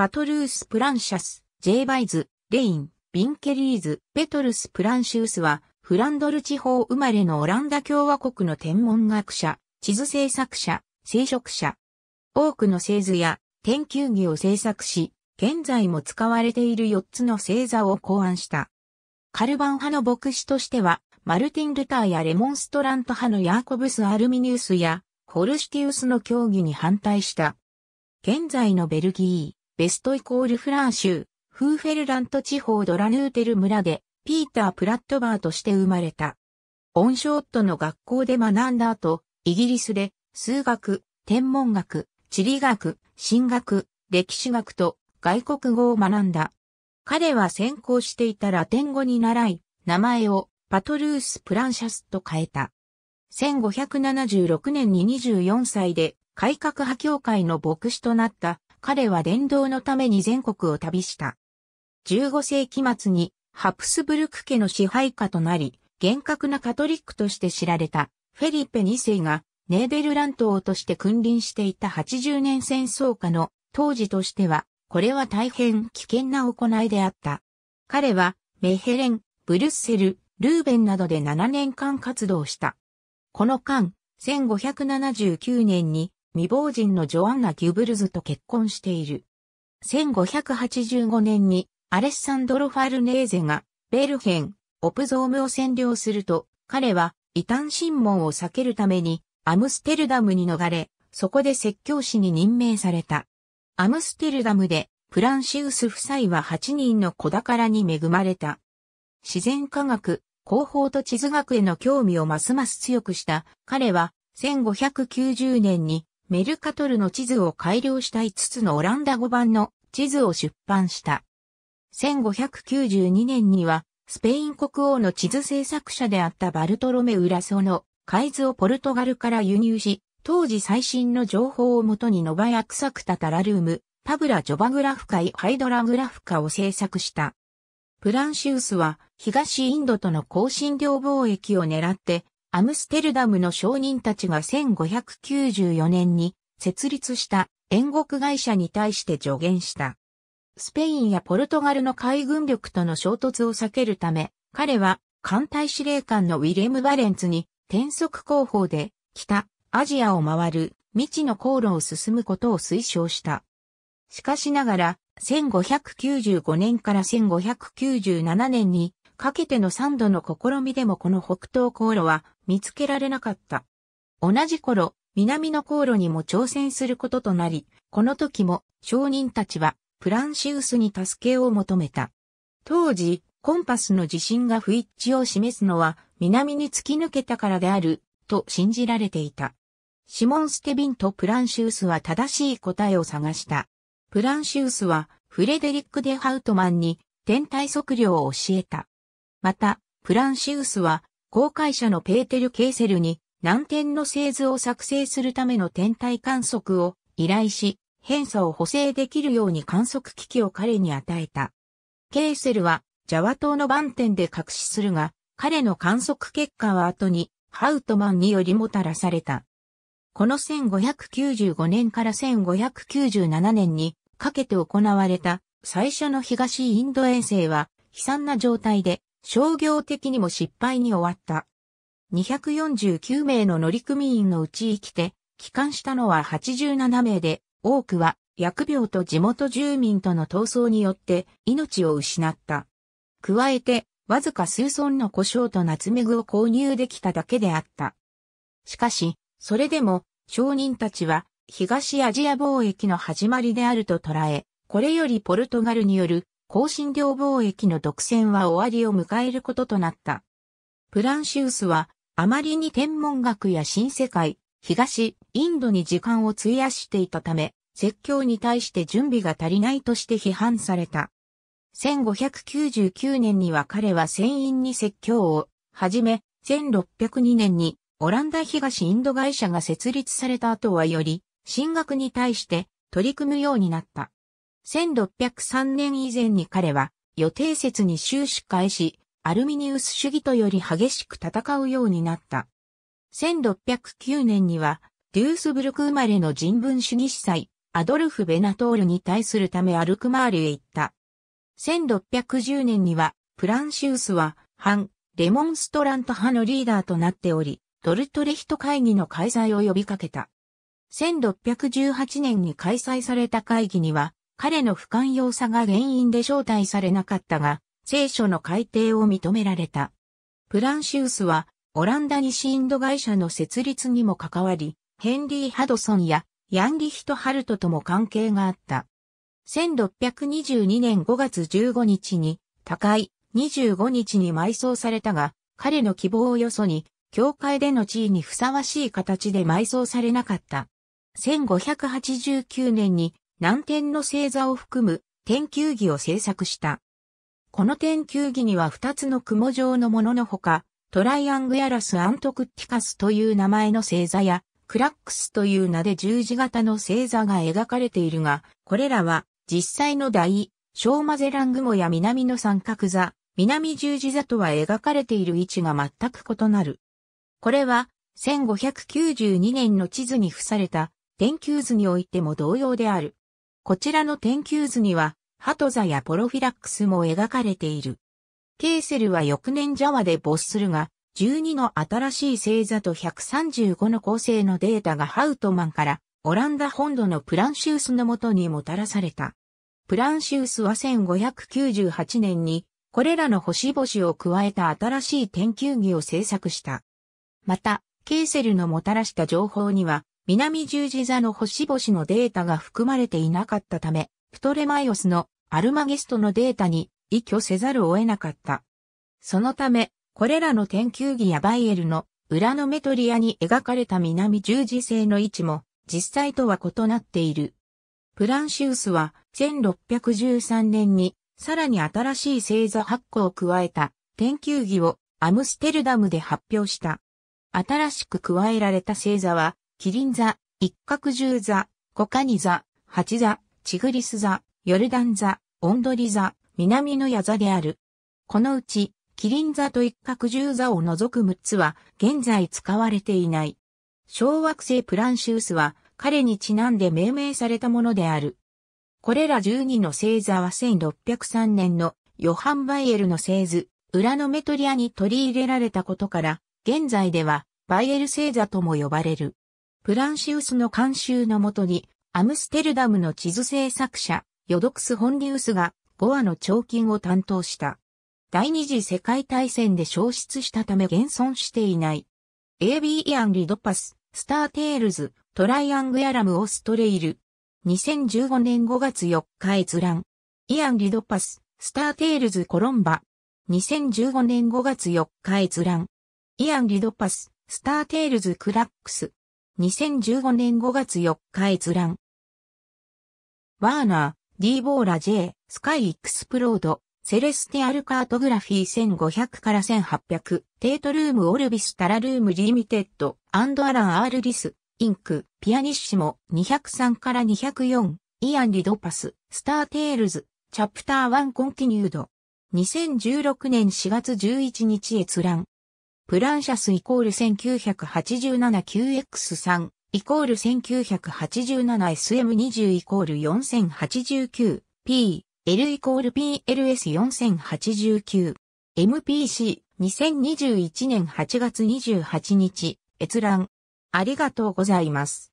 パトルース・プランシャス、ジェイバイズ、レイン、ビンケリーズ、ペトルス・プランシウスは、フランドル地方生まれのオランダ共和国の天文学者、地図制作者、聖職者。多くの製図や天球儀を制作し、現在も使われている4つの星座を考案した。カルバン派の牧師としては、マルティン・ルターやレモンストラント派のヤーコブス・アルミニウスや、ホルシティウスの協議に反対した。現在のベルギー。ベストイコールフラン州、フーフェルラント地方ドラヌーテル村で、ピーター・プラットバーとして生まれた。オンショットの学校で学んだ後、イギリスで、数学、天文学、地理学、神学、歴史学と外国語を学んだ。彼は専攻していたラテン語に習い、名前をパトルース・プランシャスと変えた。1576年に24歳で改革派協会の牧師となった彼は伝道のために全国を旅した。15世紀末にハプスブルク家の支配下となり、厳格なカトリックとして知られたフェリペ2世がネーデルラント王として君臨していた80年戦争下の当時としては、これは大変危険な行いであった。彼はメヘレン、ブルッセル、ルーベンなどで7年間活動した。この間、1579年に未亡人のジョアンナ・ギュブルズと結婚している。1585年にアレッサンドロ・ファルネーゼがベルヘン、オプゾームを占領すると、彼は異端審問を避けるためにアムステルダムに逃れ、そこで説教師に任命された。アムステルダムでフランシウス夫妻は8人の子宝に恵まれた。自然科学、広報と地図学への興味をますます強くした彼は1590年にメルカトルの地図を改良した5つのオランダ語版の地図を出版した。1592年には、スペイン国王の地図制作者であったバルトロメウ・ラソの海図をポルトガルから輸入し、当時最新の情報をもとにノバヤクサクタタラルーム、パブラ・ジョバグラフカイ・ハイドラグラフカを制作した。プランシウスは東インドとの高新量貿易を狙ってアムステルダムの商人たちが1594年に設立した援国会社に対して助言した。スペインやポルトガルの海軍力との衝突を避けるため、彼は艦隊司令官のウィレム・バレンツに転速広報で北アジアを回る未知の航路を進むことを推奨した。しかしながら、1595年から1597年にかけての3度の試みでもこの北東航路は見つけられなかった。同じ頃、南の航路にも挑戦することとなり、この時も商人たちはプランシウスに助けを求めた。当時、コンパスの地震が不一致を示すのは南に突き抜けたからであると信じられていた。シモン・ステビンとプランシウスは正しい答えを探した。プランシウスはフレデリック・デ・ハウトマンに天体測量を教えた。また、プランシウスは公開者のペーテル・ケーセルに難点の製図を作成するための天体観測を依頼し、偏差を補正できるように観測機器を彼に与えた。ケーセルはジャワ島の番点で隠しするが、彼の観測結果は後にハウトマンによりもたらされた。この1595年から1597年にかけて行われた最初の東インド遠征は悲惨な状態で商業的にも失敗に終わった。249名の乗組員のうち生きて、帰還したのは87名で、多くは薬病と地元住民との闘争によって命を失った。加えて、わずか数村の胡椒とナツメグを購入できただけであった。しかし、それでも、商人たちは、東アジア貿易の始まりであると捉え、これよりポルトガルによる香辛料貿易の独占は終わりを迎えることとなった。プランシウスは、あまりに天文学や新世界、東、インドに時間を費やしていたため、説教に対して準備が足りないとして批判された。1599年には彼は船員に説教を始め、1602年にオランダ東インド会社が設立された後はより、進学に対して取り組むようになった。1603年以前に彼は予定説に終始返し、アルミニウス主義とより激しく戦うようになった。1609年には、デュースブルク生まれの人文主義司祭、アドルフ・ベナトールに対するためアルクマールへ行った。1610年には、プランシウスは、反、レモンストラント派のリーダーとなっており、ドルトレヒト会議の開催を呼びかけた。1618年に開催された会議には、彼の不寛容さが原因で招待されなかったが、聖書の改定を認められた。プランシウスは、オランダ西インド会社の設立にも関わり、ヘンリー・ハドソンやヤンリヒト・ハルトとも関係があった。1622年5月15日に、他界、25日に埋葬されたが、彼の希望をよそに、教会での地位にふさわしい形で埋葬されなかった。1589年に南天の星座を含む天球儀を制作した。この天球儀には2つの雲状のもののほか、トライアングヤラス・アントクッティカスという名前の星座や、クラックスという名で十字型の星座が描かれているが、これらは実際の大、小マゼラン雲や南の三角座、南十字座とは描かれている位置が全く異なる。これは、1592年の地図に付された、天球図においても同様である。こちらの天球図には、ハトザやポロフィラックスも描かれている。ケーセルは翌年ジャワで没するが、12の新しい星座と135の構成のデータがハウトマンからオランダ本土のプランシウスのもとにもたらされた。プランシウスは1598年にこれらの星々を加えた新しい天球儀を制作した。また、ケーセルのもたらした情報には南十字座の星々のデータが含まれていなかったため、プトレマイオスのアルマゲストのデータに依拠せざるを得なかった。そのため、これらの天球儀やバイエルの裏のメトリアに描かれた南十字星の位置も実際とは異なっている。プランシウスは1613年にさらに新しい星座8個を加えた天球儀をアムステルダムで発表した。新しく加えられた星座はキリン座、一角十座、コカニ座、八座、チグリス座、ヨルダン座、オンドリ座、南の矢座である。このうち、キリン座と一角十座を除く6つは現在使われていない。小惑星プランシウスは彼にちなんで命名されたものである。これら12の星座は1603年のヨハン・バイエルの星図、裏のメトリアに取り入れられたことから、現在ではバイエル星座とも呼ばれる。プランシウスの監修のもとに、アムステルダムの地図制作者、ヨドクス・ホンリウスが、ゴアの彫金を担当した。第二次世界大戦で消失したため現存していない。AB イアン・リドパス、スターテールズ、トライアングヤラム・オストレイル。2015年5月4日閲覧。イアン・リドパス、スターテールズ・コロンバ。2015年5月4日閲覧。イアン・リドパス、スターテールズ・クラックス。2015年5月4日閲覧。ワーナー、ディーボーラ J、スカイエクスプロード、セレスティアルカートグラフィー1500から1800、テートルームオルビスタラルームリミテッド、アンドアラン・アールリス、インク、ピアニッシモ、203から204、イアン・リドパス、スター・テールズ、チャプター1コンティニュード。2016年4月11日閲覧。プランシャスイコール 1987QX3 イコール 1987SM20 イコール 4089P L イコール PLS4089 MPC 2021年8月28日閲覧ありがとうございます。